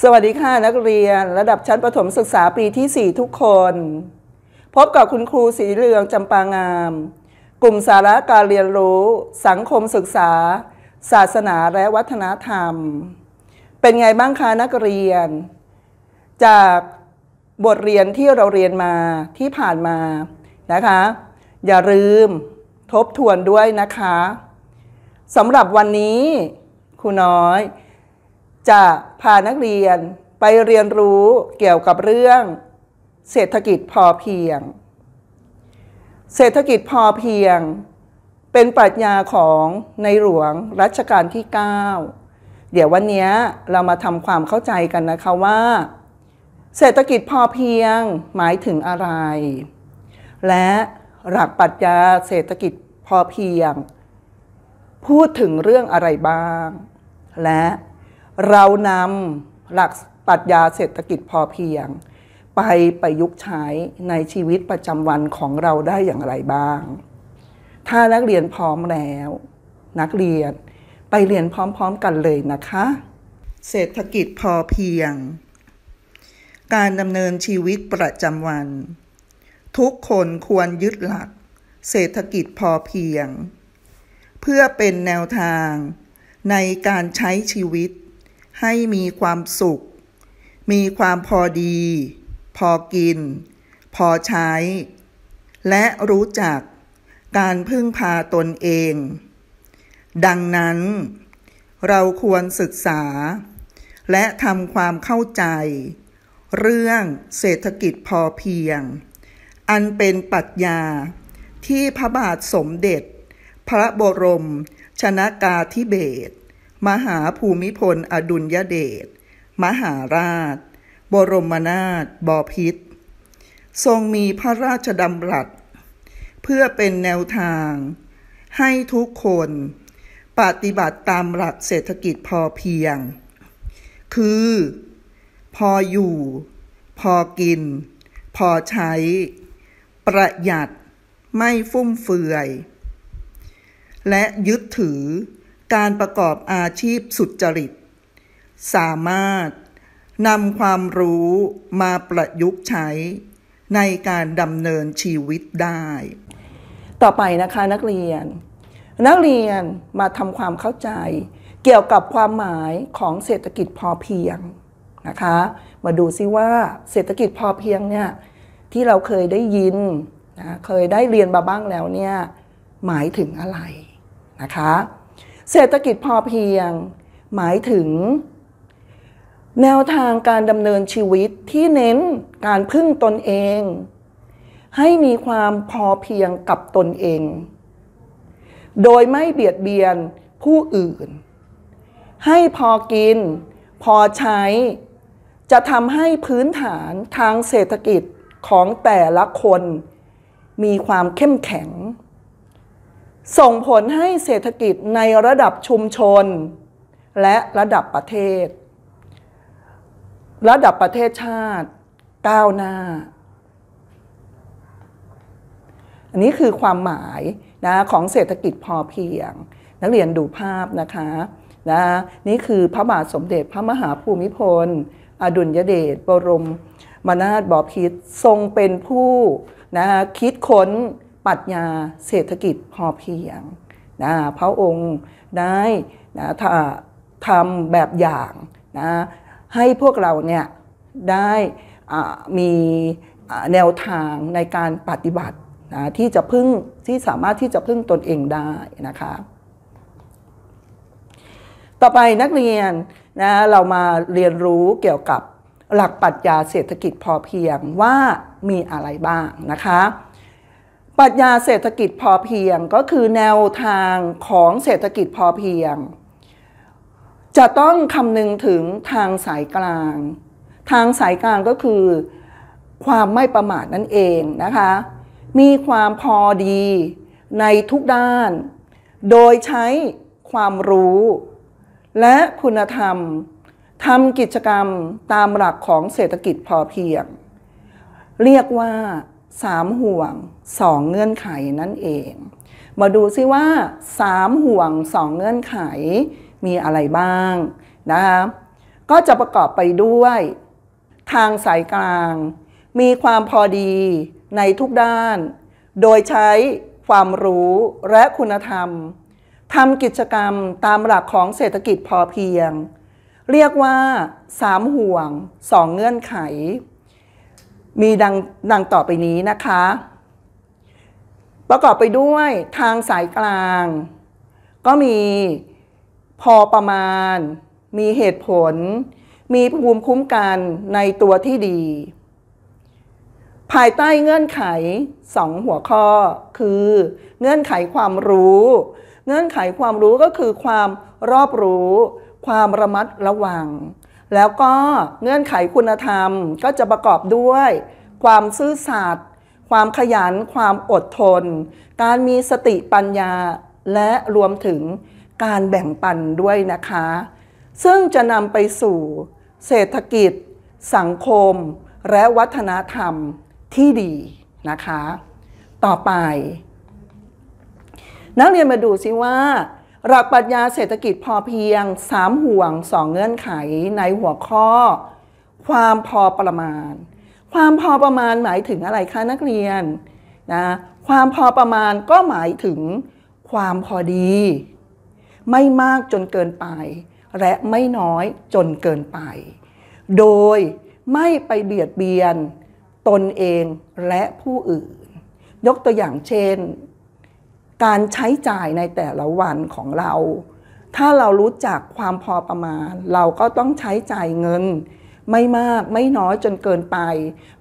สวัสดีค่ะนักเรียน ระดับชั้นประถมศึกษาปีที่ 4 ทุกคน พบกับคุณครูสีเรืองจำปางาม กลุ่มสาระการเรียนรู้ สังคมศึกษา ศาสนาและวัฒนธรรม เป็นไงบ้างคะนักเรียน จากบทเรียนที่เราเรียนมาที่ผ่านมานะคะ อย่าลืมทบทวนด้วยนะคะสำหรับวันนี้ครูน้อยจะพานักเรียนไปเรียนรู้เกี่ยวกับเรื่องเศรษฐกิจพอเพียง เศรษฐกิจพอเพียง เป็นปรัชญาของในหลวงรัชกาลที่ 9 เดี๋ยววันนี้เรามาทำความเข้าใจกันนะคะว่า เศรษฐกิจพอเพียงหมายถึงอะไร และหลักปรัชญาเศรษฐกิจพอเพียง พูดถึงเรื่องอะไรบ้าง และเรานำหลักปรัชญาเศรษฐกิจพอเพียง ไปประยุกต์ใช้ในชีวิตประจำวันของเราได้อย่างไรบ้าง ถ้านักเรียนพร้อมแล้ว นักเรียนไปเรียนพร้อมๆกันเลยนะคะ เศรษฐกิจพอเพียง การดำเนินชีวิตประจำวัน ทุกคนควรยึดหลักเศรษฐกิจพอเพียง เพื่อเป็นแนวทางในการใช้ชีวิตให้มีความสุข มีความพอดี พอกิน พอใช้ และรู้จักการพึ่งพาตนเอง ดังนั้นเราควรศึกษาและทำความเข้าใจ เรื่องเศรษฐกิจพอเพียง อันเป็นปรัชญาที่พระบาทสมเด็จ พระบรมชนากาธิเบศรมหาภูมิพล อดุลยเดชมหาราชบรมนาถบพิตรทรงมีพระราชดำรัส เพื่อเป็นแนวทาง ให้ทุกคน ปฏิบัติตามหลักเศรษฐกิจพอเพียง คือ พออยู่ พอกิน พอใช้ ประหยัดไม่ฟุ่มเฟือย และยึดถือการประกอบอาชีพสุจริต สามารถนำความรู้มาประยุกต์ใช้ในการดำเนินชีวิตได้ ต่อไปนะคะนักเรียน นักเรียนมาทำความเข้าใจเกี่ยวกับความหมายของเศรษฐกิจพอเพียงนะคะ มาดูซิว่าเศรษฐกิจพอเพียงเนี่ยที่เราเคยได้ยินนะเคยได้เรียนมาบ้างแล้วเนี่ยหมายถึงอะไรนะคะเศรษฐกิจพอเพียงหมายถึงแนวทางการดำเนินชีวิตที่เน้นการพึ่งตนเอง ให้มีความพอเพียงกับตนเองโดยไม่เบียดเบียนผู้อื่น ให้พอกินพอใช้จะทำให้พื้นฐานทางเศรษฐกิจของแต่ละคนมีความเข้มแข็งส่งผลให้เศรษฐกิจในระดับชุมชน และระดับประเทศ ระดับประเทศชาติก้าวหน้า อันนี้คือความหมายนะของเศรษฐกิจพอเพียง นักเรียนดูภาพนะคะนะนี่คือพระบาทสมเด็จพระมหาภูมิพล อดุลยเดชบรมมนาถบพิตรทรงเป็นผู้นะคิดค้นปัชญาเศรษฐกิจพอเพียงนะพระองค์ได้นะทำแบบอย่างนะให้พวกเราเนี่ยได้มีแนวทางในการปฏิบัตินะที่จะพึ่งที่สามารถที่จะพึ่งตนเองได้นะคะต่อไปนักเรียนนะเรามาเรียนรู้เกี่ยวกับหลักปรัชญาเศรษฐกิจพอเพียงว่ามีอะไรบ้างนะคะปรัชญาเศรษฐกิจพอเพียงก็คือแนวทางของเศรษฐกิจพอเพียง จะต้องคำนึงถึงทางสายกลาง ทางสายกลางก็คือความไม่ประมาทนั่นเองนะคะ มีความพอดีในทุกด้าน โดยใช้ความรู้ และคุณธรรมทำกิจกรรมตามหลักของเศรษฐกิจพอเพียง เรียกว่า3 ห่วง 2 เงื่อนไขนั่นเอง มาดูซิว่า 3 ห่วง 2 เงื่อนไขมีอะไรบ้างนะคะก็จะประกอบไปด้วย ทางสายกลาง มีความพอดีในทุกด้าน โดยใช้ความรู้และคุณธรรมทำกิจกรรมตามหลักของเศรษฐกิจพอเพียง เรียกว่า 3 ห่วง 2 เงื่อนไขมีดังดังต่อไปนี้นะคะ ประกอบไปด้วยทางสายกลาง ก็มีพอประมาณ มีเหตุผล มีภูมิคุ้มกันในตัวที่ดี ภายใต้เงื่อนไขสองหัวข้อคือ เงื่อนไขความรู้ เงื่อนไขความรู้ก็คือความรอบรู้ ความระมัดระวังแล้วก็เงื่อนไขคุณธรรมก็จะประกอบด้วย ความซื่อสัตย์ความขยัน ความอดทน การมีสติปัญญา และรวมถึงการแบ่งปันด้วยนะคะ ซึ่งจะนำไปสู่เศรษฐกิจ สังคม และวัฒนธรรมที่ดีนะคะ ต่อไป นักเรียนมาดูซิว่าหลักปรัชญาเศรษฐกิจพอเพียง3ห่วง2เงื่อนไขในหัวข้อ ความพอประมาณ ความพอประมาณหมายถึงอะไรคะนักเรียนนะความพอประมาณก็หมายถึงความพอดี ไม่มากจนเกินไป และไม่น้อยจนเกินไป โดยไม่ไปเบียดเบียนตนเองและผู้อื่น ยกตัวอย่างเช่นการใช้จ่ายในแต่ละวันของเรา ถ้าเรารู้จักความพอประมาณ เราก็ต้องใช้จ่ายเงินไม่มากไม่น้อยจนเกินไป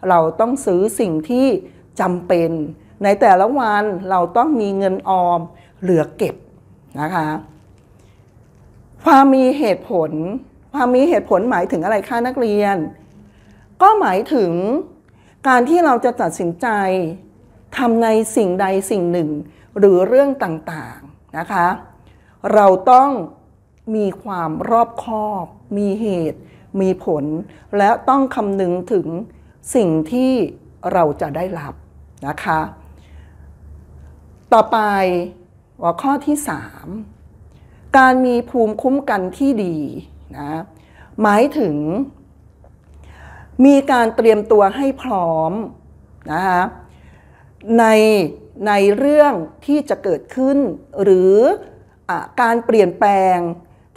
เราต้องซื้อสิ่งที่จำเป็น ในแต่ละวัน เราต้องมีเงินออมเหลือเก็บนะคะ ความมีเหตุผล ความมีเหตุผลหมายถึงอะไรคะนักเรียน ก็หมายถึงการที่เราจะตัดสินใจทำในสิ่งใดสิ่งหนึ่งหรือเรื่องต่างๆนะคะเราต้องมีความรอบคอบ มีเหตุ มีผล และต้องคำนึงถึงสิ่งที่เราจะได้รับนะคะต่อไปหัวข้อที่ 3 การมีภูมิคุ้มกันที่ดีนะหมายถึง มีการเตรียมตัวให้พร้อมนะคะในในเรื่องที่จะเกิดขึ้นหรืออการเปลี่ยนแปลง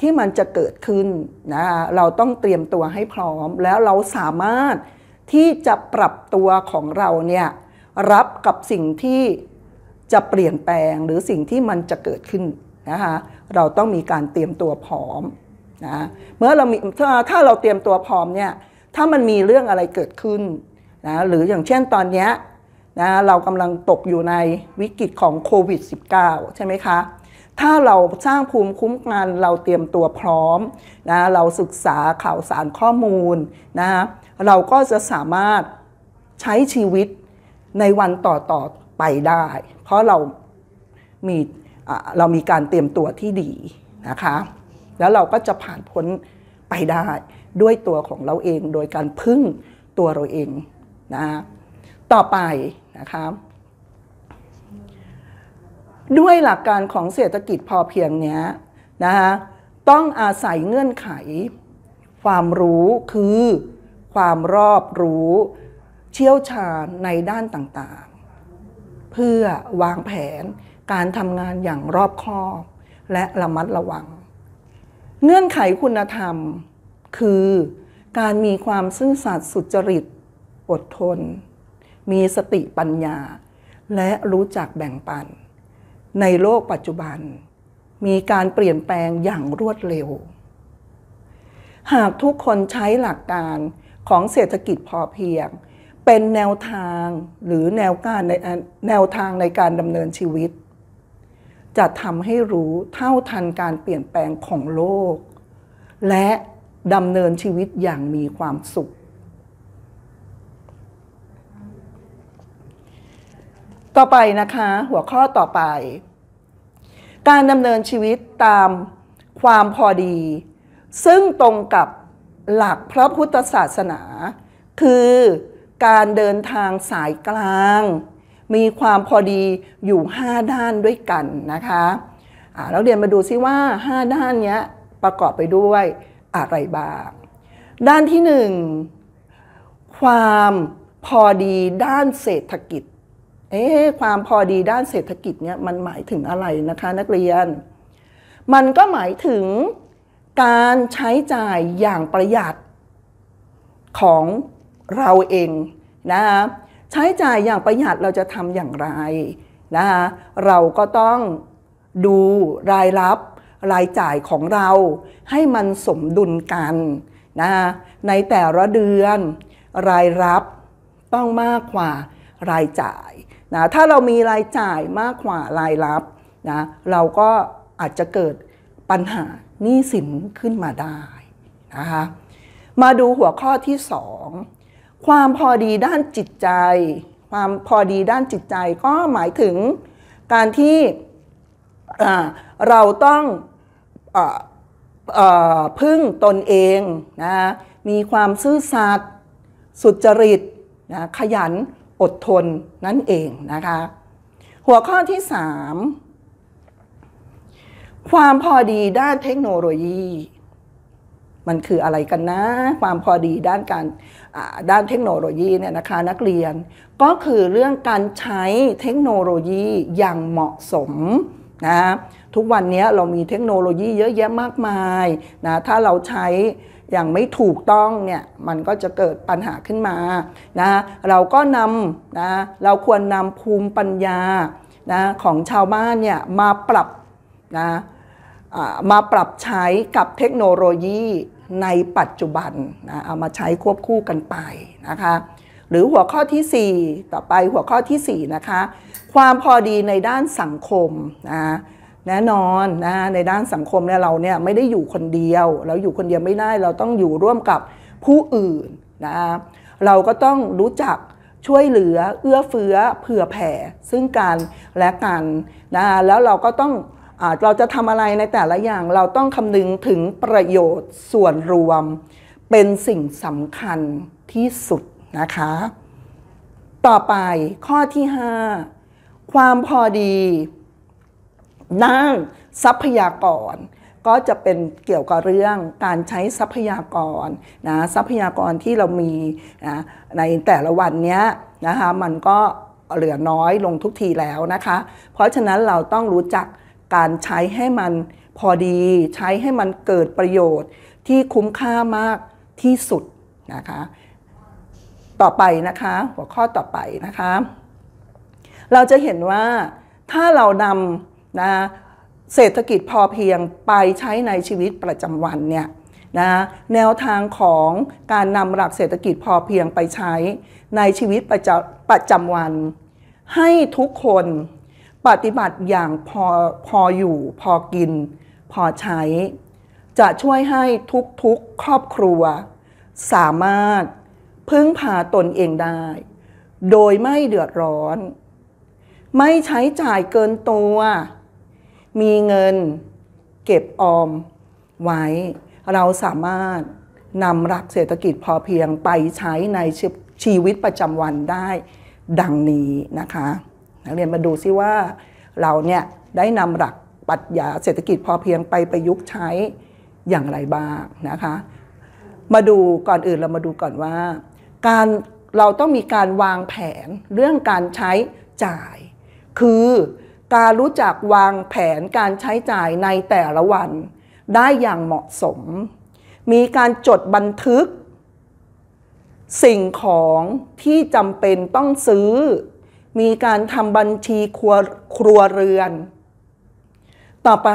ที่มันจะเกิดขึ้นนะคะเราต้องเตรียมตัวให้พร้อม แล้วเราสามารถที่จะปรับตัวของเราเนี่ยรับกับสิ่งที่จะเปลี่ยนแปลงหรือสิ่งที่มันจะเกิดขึ้นนะคะเราต้องมีการเตรียมตัวพร้อมนะเมื่อเรามีถ้าเราเตรียมตัวพร้อมเนี่ยถ้ามันมีเรื่องอะไรเกิดขึ้นนะหรืออย่างเช่นตอนนี้นะเรากำลังตกอยู่ในวิกฤตของโควิด -19 ใช่ไหมคะ ถ้าเราสร้างภูมิคุ้มกัน เราเตรียมตัวพร้อมนะเราศึกษาข่าวสารข้อมูลนะ เราก็จะสามารถใช้ชีวิตในวันต่อต่อไปได้ เพราะเรามีเรามีการเตรียมตัวที่ดีนะคะ แล้วเราก็จะผ่านพ้นไปได้ด้วยตัวของเราเอง โดยการพึ่งตัวเราเองนะต่อไปนะคะด้วยหลักการของเศรษฐกิจพอเพียงเนี้ยนะคะต้องอาศัยเงื่อนไข ความรู้คือความรอบรู้เชี่ยวชาญในด้านต่างๆ เพื่อวางแผนการทำงานอย่างรอบคอบและระมัดระวัง เงื่อนไขคุณธรรมคือการมีความซื่อสัตย์สุจริตอดทนมีสติปัญญา และรู้จักแบ่งปัน ในโลกปัจจุบัน มีการเปลี่ยนแปลงอย่างรวดเร็ว หากทุกคนใช้หลักการของเศรษฐกิจพอเพียง เป็นแนวทางหรือแนวการในแนวทางในการดำเนินชีวิต จะทำให้รู้เท่าทันการเปลี่ยนแปลงของโลก และดำเนินชีวิตอย่างมีความสุขต่อไปนะคะ หัวข้อต่อไป การดำเนินชีวิตตามความพอดี ซึ่งตรงกับหลักพระพุทธศาสนา คือการเดินทางสายกลาง มีความพอดีอยู่ 5 ด้านด้วยกันนะคะเราเรียนมาดูซิว่า 5 ด้านนี้ประกอบไปด้วยอะไรบ้าง ด้านที่ 1 ความพอดีด้านเศรษฐกิจเอ๊ความพอดีด้านเศรษฐกิจเนี่ยมันหมายถึงอะไรนะคะนักเรียน มันก็หมายถึงการใช้จ่ายอย่างประหยัดของเราเองนะคะใช้จ่ายอย่างประหยัดเราจะทำอย่างไรนะคะเราก็ต้องดูรายรับรายจ่ายของเราให้มันสมดุลกันนะ ในแต่ละเดือนรายรับต้องมากกว่ารายจ่ายนะถ้าเรามีรายจ่ายมากกว่า รายรับนะเราก็อาจจะเกิดปัญหาหนี้สินขึ้นมาได้นะคะมาดูหัวข้อที่ 2 ความพอดีด้านจิตใจ ความพอดีด้านจิตใจก็หมายถึงการที่เราต้องออพึ่งตนเองนะมีความซื่อสัตย์สุจริตนะขยันอดทนนั่นเองนะคะหัวข้อที่ 3 ความพอดีด้านเทคโนโลยี มันคืออะไรกันนะ ความพอดีด้านการด้านเทคโนโลยีเนี่ยนะคะนักเรียนก็คือเรื่องการใช้เทคโนโลยีอย่างเหมาะสมนะทุกวันนี้เรามีเทคโนโลยีเยอะแยะมากมายนะถ้าเราใช้อย่างไม่ถูกต้องเนี่ย มันก็จะเกิดปัญหาขึ้นมานะเราก็นำนะเราควรนำภูมิปัญญานะของชาวบ้านเนี่ย มาปรับนะมาปรับใช้กับเทคโนโลยีในปัจจุบันนะเอามาใช้ควบคู่กันไปนะคะหรือหัวข้อที่ 4 ต่อไปหัวข้อที่4นะคะความพอดีในด้านสังคมนะแน่นอนนะในด้านสังคมเนี่ยเราเนี่ยไม่ได้อยู่คนเดียว เราอยู่คนเดียวไม่ได้ เราต้องอยู่ร่วมกับผู้อื่นนะเราก็ต้องรู้จักช่วยเหลือเอื้อเฟื้อ เผื่อแผ่ซึ่งกันและกันนะแล้วเราก็ต้องเราจะทำอะไรในแต่ละอย่างเราต้องคำนึงถึงประโยชน์ส่วนรวม เป็นสิ่งสำคัญที่สุดนะคะ ต่อไปข้อที่ 5 ความพอดีนั่งทรัพยากรก็จะเป็นเกี่ยวกับเรื่องการใช้ทรัพยากรนะทรัพยากรที่เรามีนะในแต่ละวันเนี้ยนะคะมันก็เหลือน้อยลงทุกทีแล้วนะคะเพราะฉะนั้นเราต้องรู้จักการใช้ให้มันพอดีใช้ให้มันเกิดประโยชน์ที่คุ้มค่ามากที่สุดนะคะต่อไปนะคะหัวข้อต่อไปนะคะเราจะเห็นว่าถ้าเรานำนะเศรษฐกิจพอเพียงไปใช้ในชีวิตประจำวันเนี่ยนะแนวทางของการนำหลักเศรษฐกิจพอเพียงไปใช้ในชีวิตประจประจำวัน ให้ทุกคนปฏิบัติอย่างพอพออยู่พอกิน พอใช้ จะช่วยให้ทุกๆครอบครัว สามารถพึ่งพาตนเองได้ โดยไม่เดือดร้อน ไม่ใช้จ่ายเกินตัวมีเงินเก็บออมไว้ เราสามารถนำหลักเศรษฐกิจพอเพียงไปใช้ในชีวิตประจำวันได้ดังนี้นะคะนักเรียนมาดูซิว่าเราเนี่ยได้นำหลักปรัชญาเศรษฐกิจพอเพียงไปประยุกต์ใช้อย่างไรบ้างนะคะมาดูก่อนอื่นเรามาดูก่อนว่าการเราต้องมีการวางแผนเรื่องการใช้จ่าย คือการรู้จักวางแผนการใช้จ่ายในแต่ละวันได้อย่างเหมาะสม มีการจดบันทึก สิ่งของที่จำเป็นต้องซื้อ มีการทำบัญชีครัวครัวเรือน ต่อไป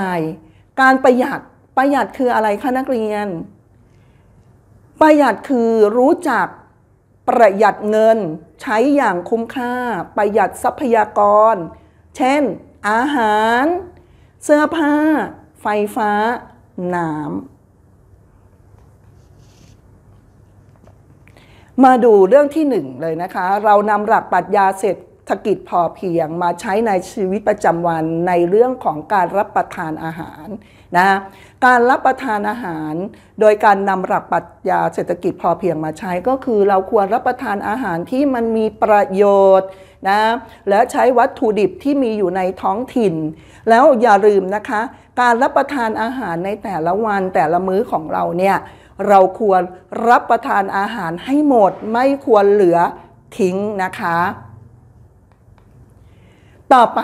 การประหยัดประหยัดคืออะไรคะนักเรียน ประหยัดคือรู้จักประหยัดเงินใช้อย่างคุ้มค่าประหยัดทรัพยากรเช่น อาหาร เสื้อผ้า ไฟฟ้าน้ำมาดูเรื่องที่หนึ่งเลยนะคะ เรานำหลักปรัชญาเศรษฐกิจพอเพียงมาใช้ในชีวิตประจำวันในเรื่องของการรับประทานอาหารนะการรับประทานอาหารโดยการนำหลักปรัชญาเศรษฐกิจพอเพียงมาใช้ ก็คือเราควรรับประทานอาหารที่มันมีประโยชน์นะและใช้วัตถุดิบที่มีอยู่ในท้องถิ่น แล้วอย่าลืมนะคะการรับประทานอาหารในแต่ละวันแต่ละมื้อของเราเนี่ยเราควรรับประทานอาหารให้หมดไม่ควรเหลือทิ้งนะคะ ต่อไป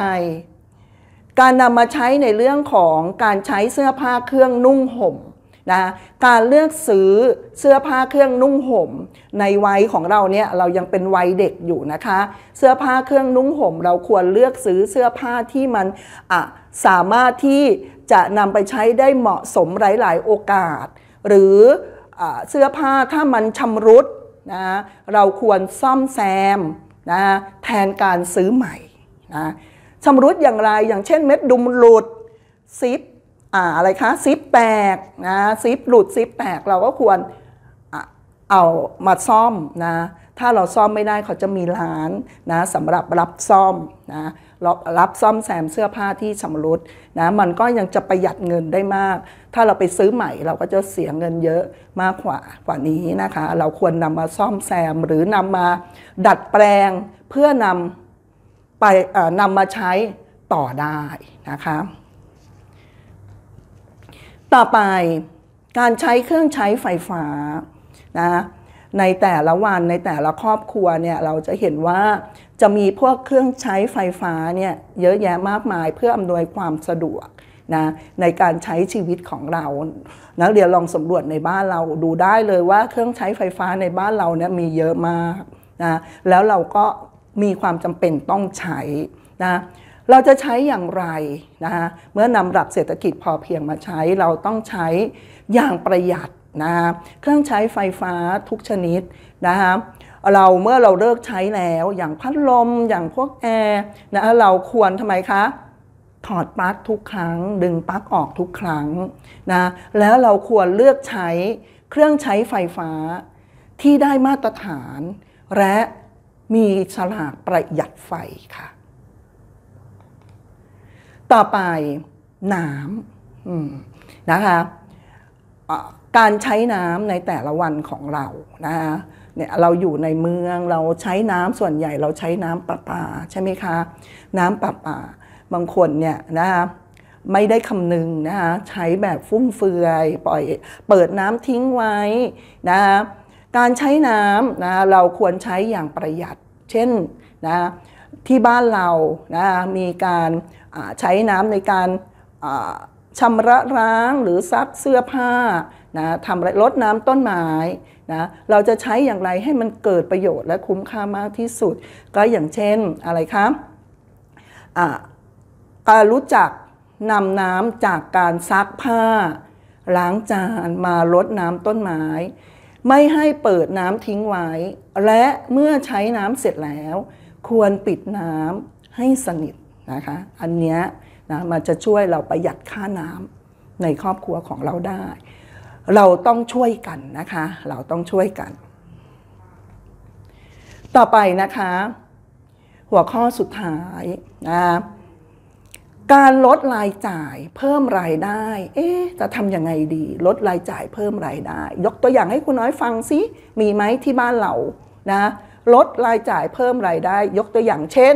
การนำมาใช้ในเรื่องของการใช้เสื้อผ้าเครื่องนุ่งห่มนะการเลือกซื้อเสื้อผ้าเครื่องนุ่งห่มในวัยของเราเนี่ยเรายังเป็นวัยเด็กอยู่นะคะเสื้อผ้าเครื่องนุ่งห่มเราควรเลือกซื้อเสื้อผ้าที่มันสามารถที่จะนำไปใช้ได้เหมาะสมหลาย ๆ โอกาส หรืออเสื้อผ้าถ้ามันชำรุดนะเราควรซ่อมแซมนะแทนการซื้อใหม่นะชำรุดอย่างไรอย่างเช่นเม็ดดุมหลุดซิปอะไรคะซิปแตกนะซิปหลุดซิปแตกเราก็ควรเอามาซ่อมนะ ถ้าเราซ่อมไม่ได้เขาจะมีร้านนะสำหรับรับซ่อมนะรับรับซ่อมแซมเสื้อผ้าที่ชำรุดนะมันก็ยังจะประหยัดเงินได้มาก ถ้าเราไปซื้อใหม่เราก็จะเสียเงินเยอะมากกว่ากว่านี้นะคะ เราควรนำมาซ่อมแซมหรือนำมาดัดแปลงเพื่อนำไปนำมาใช้ต่อได้นะคะต่อไปการใช้เครื่องใช้ไฟฟ้านะในแต่ละวันในแต่ละครอบครัวเนี่ยเราจะเห็นว่าจะมีพวกเครื่องใช้ไฟฟ้าเนี่ยเยอะแยะมากมายเพื่ออำนวยความสะดวกนะในการใช้ชีวิตของเรา นักเรียนลองสำรวจในบ้านเราดูได้เลยว่าเครื่องใช้ไฟฟ้าในบ้านเราเนี่ยมีเยอะมากนะแล้วเราก็มีความจำเป็นต้องใช้นะเราจะใช้อย่างไรนะฮะเมื่อนำหลักเศรษฐกิจพอเพียงมาใช้ เราต้องใช้อย่างประหยัดนะะเครื่องใช้ไฟฟ้าทุกชนิดนะฮะเราเมื่อเราเลิกใช้แล้วอย่างพัดลมอย่างพวกแอร์นะะเราควรทำไมคะถอดปลั๊กทุกครั้ง ดึงปลั๊กออกทุกครั้งนะแล้วเราควรเลือกใช้เครื่องใช้ไฟฟ้าที่ได้มาตรฐาน และมีฉลากประหยัดไฟค่ะต่อไปน้ำนะคะการใช้น้ำในแต่ละวันของเรานะคะเนี่ยเราอยู่ในเมืองเราใช้น้ำส่วนใหญ่เราใช้น้ำประปาใช่ไหมคะน้ำประปาบางคนเนี่ยนะคะไม่ได้คำนึงนะคะใช้แบบฟุ่มเฟือย ปล่อยเปิดน้ำทิ้งไว้นะคะการใช้น้ำนะเราควรใช้อย่างประหยัด เช่นนะที่บ้านเรานะมีการใช้น้ำในการชำระร้างหรือซักเสื้อผ้านะทำลดน้ำต้นไม้นะเราจะใช้อย่างไรให้มันเกิดประโยชน์และคุ้มค่ามากที่สุด ก็อย่างเช่นอะไรคะการรู้จักนำน้ำจากการซักผ้าล้างจานมาลดน้ำต้นไม้ไม่ให้เปิดน้ำทิ้งไว้และเมื่อใช้น้ำเสร็จแล้ว ควรปิดน้ำให้สนิทนะคะอันนี้นะมันจะช่วยเราประหยัดค่าน้ำในครอบครัวของเราได้ เราต้องช่วยกันนะคะ เราต้องช่วยกัน ต่อไปนะคะ หัวข้อสุดท้ายนะการลดรายจ่ายเพิ่มรายได้เอ๊จะทำยังไงดีลดรายจ่ายเพิ่มรายได้ ยกตัวอย่างให้คุณน้อยฟังซิมีไหมที่บ้านเรานะลดรายจ่ายเพิ่มรายได้ ยกตัวอย่างเช่น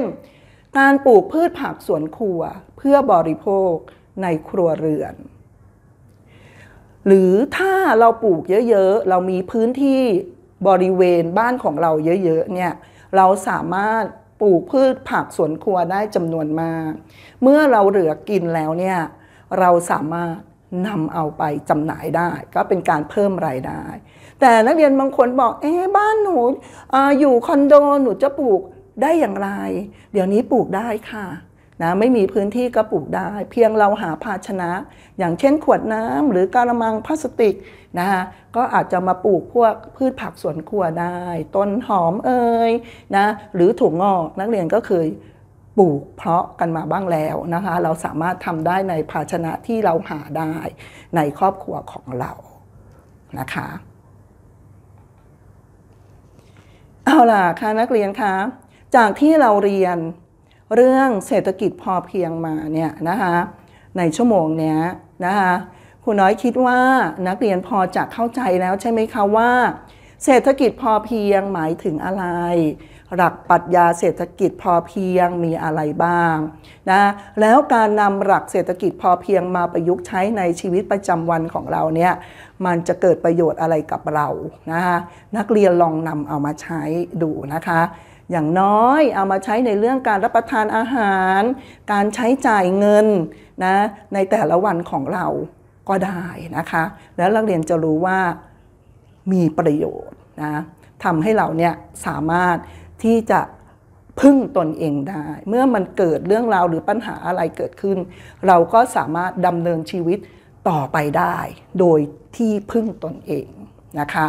การปลูกพืชผักสวนครัวเพื่อบริโภคในครัวเรือน หรือถ้าเราปลูกเยอะ ๆ เรามีพื้นที่บริเวณบ้านของเราเยอะๆเนี่ยเราสามารถปลูกพืชผักสวนครัวได้จำนวนมาก เมื่อเราเหลือกินแล้วเนี่ยเราสามารถนำเอาไปจำหน่ายได้ ก็เป็นการเพิ่มรายได้ แต่นักเรียนบางคนบอกเอ๊บ้านหนูออยู่คอนโดหนูจะปลูกได้อย่างไร เดี๋ยวนี้ปลูกได้ค่ะนะไม่มีพื้นที่ก็ปลูกได้ เพียงเราหาภาชนะ อย่างเช่นขวดน้ำหรือกระมังพลาสติกนะคะก็อาจจะมาปลูกพวก พืชผักสวนครัวได้ ต้นหอมเอ่ยนะ หรือถั่วงอกนักเรียนก็เคยปลูกเพาะกันมาบ้างแล้วนะคะ เราสามารถทำได้ในภาชนะที่เราหาได้ในครอบครัวของเรานะคะเอาล่ะค่ะนักเรียนคะจากที่เราเรียนเรื่องเศรษฐกิจพอเพียงมาเนี่ยนะคะในชั่วโมงนี้นะคะครูน้อยคิดว่านักเรียนพอจะเข้าใจแล้วใช่ไหมคะว่า เศรษฐกิจพอเพียงหมายถึงอะไร หลักปรัชญาเศรษฐกิจพอเพียงมีอะไรบ้างนะแล้วการนำหลักเศรษฐกิจพอเพียงมาประยุกต์ใช้ในชีวิตประจำวันของเราเนี่ยมันจะเกิดประโยชน์อะไรกับเรานะคะนักเรียนลองนำเอามาใช้ดูนะคะอย่างน้อยเอามาใช้ในเรื่องการรับประทานอาหาร การใช้จ่ายเงินนะในแต่ละวันของเราก็ได้นะคะ แล้วนักเรียนจะรู้ว่ามีประโยชน์นะทำให้เราเนี่ยสามารถที่จะพึ่งตนเองได้ เมื่อมันเกิดเรื่องราวหรือปัญหาอะไรเกิดขึ้น เราก็สามารถดำเนินชีวิตต่อไปได้ โดยที่พึ่งตนเองนะคะ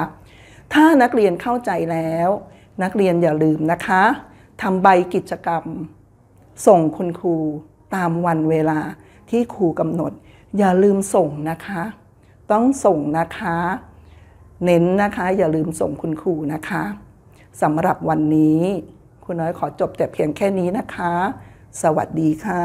ถ้านักเรียนเข้าใจแล้วนักเรียนอย่าลืมนะคะทำใบกิจกรรม ส่งคุณครูตามวันเวลาที่ครูกำหนด อย่าลืมส่งนะคะ ต้องส่งนะคะ เน้นนะคะ อย่าลืมส่งคุณครูนะคะสำหรับวันนี้ คุณน้อยขอจบแต่เพียงแค่นี้นะคะ สวัสดีค่ะ